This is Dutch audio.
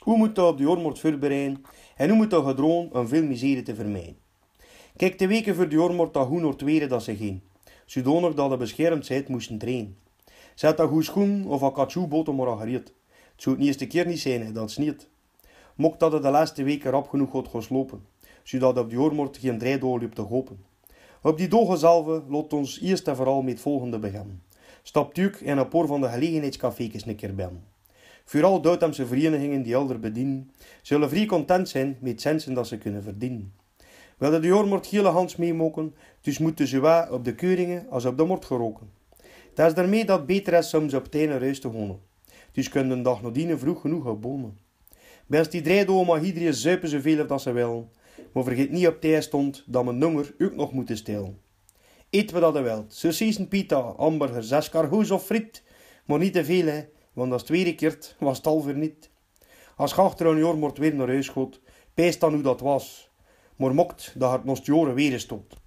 Hoe moet je op de oormoord voorbereiden en hoe moet je gedroom om veel miserie te vermijden? Kijk de weken voor de oormoord dat hoe nooit dat ze geen, zodanig dat de beschermd zijt moesten trainen. Zet dat goed schoen of een katsoeboten maar gereed. Het zou het eerste keer niet zijn, dat is niet. Mocht dat het de laatste weken rap genoeg had geslopen, zodat op de hormort geen dreidolie op te hopen. Op die doge zalve lot ons eerst en vooral met volgende beginnen. Stap Tuuk en een poor van de gelegenheidscafékes een keer ben vooral Duitse verenigingen die elder bedienen, zullen vrij content zijn met sensen dat ze kunnen verdienen. Wilde de joormoord Giele hans meemoken, dus moeten ze zowel op de keuringen als op de moord geroken. Da's daarmee dat beter is soms op tijd naar te wonen. Dus kunnen dag nadien vroeg genoeg op bomen. Best die drie maar iedereen zuipen zoveel dat ze willen, maar vergeet niet op tijd stond dat mijn nummer ook nog moet stelen. Eet we dat wel, wel, en pita, hamburger, zes kargoes of friet, maar niet te veel hè want als het keer was het alweer niet. Als je achter een moord weer naar huis gaat, peest dan hoe dat was. Maar mocht dat het nog jore weer stond.